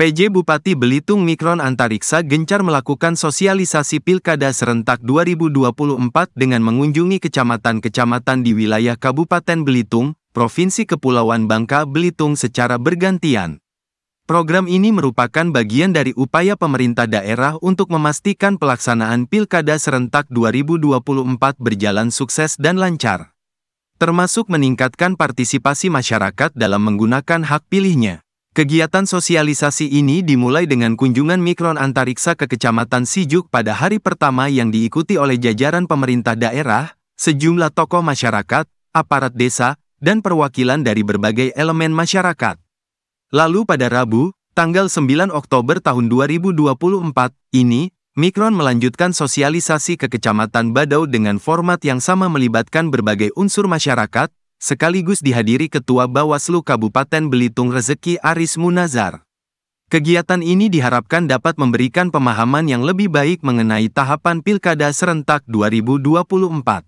PJ Bupati Belitung Mikron Antariksa gencar melakukan sosialisasi Pilkada serentak 2024 dengan mengunjungi kecamatan-kecamatan di wilayah Kabupaten Belitung, Provinsi Kepulauan Bangka Belitung secara bergantian. Program ini merupakan bagian dari upaya pemerintah daerah untuk memastikan pelaksanaan Pilkada serentak 2024 berjalan sukses dan lancar, termasuk meningkatkan partisipasi masyarakat dalam menggunakan hak pilihnya. Kegiatan sosialisasi ini dimulai dengan kunjungan Mikron Antariksa ke Kecamatan Sijuk pada hari pertama yang diikuti oleh jajaran pemerintah daerah, sejumlah tokoh masyarakat, aparat desa, dan perwakilan dari berbagai elemen masyarakat. Lalu pada Rabu, tanggal 9 Oktober tahun 2024, ini, Mikron melanjutkan sosialisasi ke Kecamatan Badau dengan format yang sama melibatkan berbagai unsur masyarakat, sekaligus dihadiri Ketua Bawaslu Kabupaten Belitung Rezeki Aris Munazar. Kegiatan ini diharapkan dapat memberikan pemahaman yang lebih baik mengenai tahapan Pilkada Serentak 2024,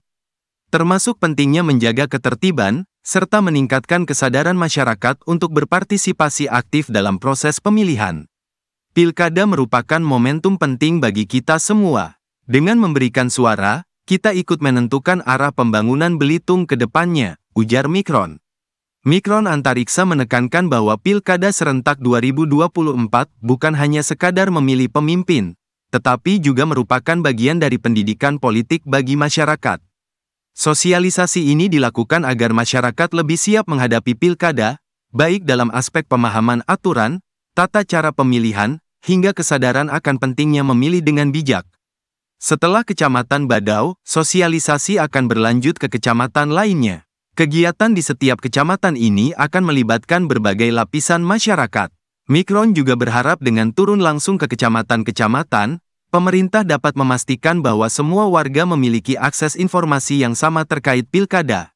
termasuk pentingnya menjaga ketertiban serta meningkatkan kesadaran masyarakat untuk berpartisipasi aktif dalam proses pemilihan. Pilkada merupakan momentum penting bagi kita semua. Dengan memberikan suara, kita ikut menentukan arah pembangunan Belitung ke depannya ujar Mikron. Mikron Antariksa menekankan bahwa pilkada serentak 2024 bukan hanya sekadar memilih pemimpin, tetapi juga merupakan bagian dari pendidikan politik bagi masyarakat. Sosialisasi ini dilakukan agar masyarakat lebih siap menghadapi pilkada, baik dalam aspek pemahaman aturan, tata cara pemilihan, hingga kesadaran akan pentingnya memilih dengan bijak. Setelah Kecamatan Badau, sosialisasi akan berlanjut ke kecamatan lainnya. Kegiatan di setiap kecamatan ini akan melibatkan berbagai lapisan masyarakat. Mikron juga berharap dengan turun langsung ke kecamatan-kecamatan, pemerintah dapat memastikan bahwa semua warga memiliki akses informasi yang sama terkait pilkada.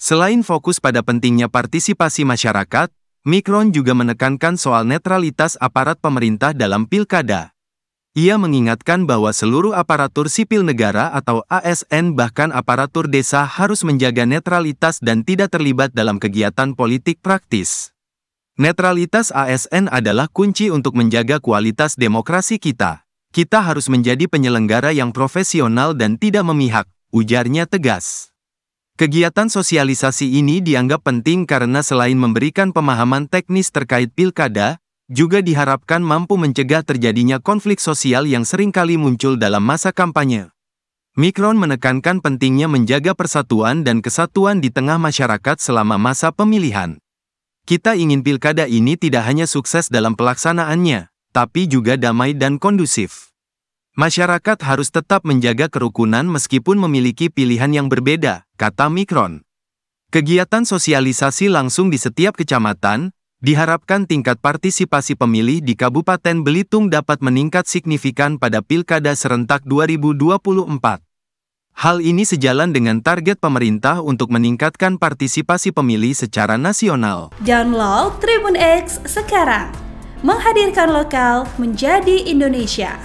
Selain fokus pada pentingnya partisipasi masyarakat, Mikron juga menekankan soal netralitas aparat pemerintah dalam pilkada. Ia mengingatkan bahwa seluruh aparatur sipil negara atau ASN bahkan aparatur desa harus menjaga netralitas dan tidak terlibat dalam kegiatan politik praktis. Netralitas ASN adalah kunci untuk menjaga kualitas demokrasi kita. Kita harus menjadi penyelenggara yang profesional dan tidak memihak, ujarnya tegas. Kegiatan sosialisasi ini dianggap penting karena selain memberikan pemahaman teknis terkait pilkada, juga diharapkan mampu mencegah terjadinya konflik sosial yang seringkali muncul dalam masa kampanye. Mikron menekankan pentingnya menjaga persatuan dan kesatuan di tengah masyarakat selama masa pemilihan. Kita ingin pilkada ini tidak hanya sukses dalam pelaksanaannya, tapi juga damai dan kondusif. Masyarakat harus tetap menjaga kerukunan meskipun memiliki pilihan yang berbeda, kata Mikron. Kegiatan sosialisasi langsung di setiap kecamatan, Diharapkan tingkat partisipasi pemilih di Kabupaten Belitung dapat meningkat signifikan pada Pilkada serentak 2024. Hal ini sejalan dengan target pemerintah untuk meningkatkan partisipasi pemilih secara nasional. Download Tribun X sekarang. Menghadirkan lokal menjadi Indonesia.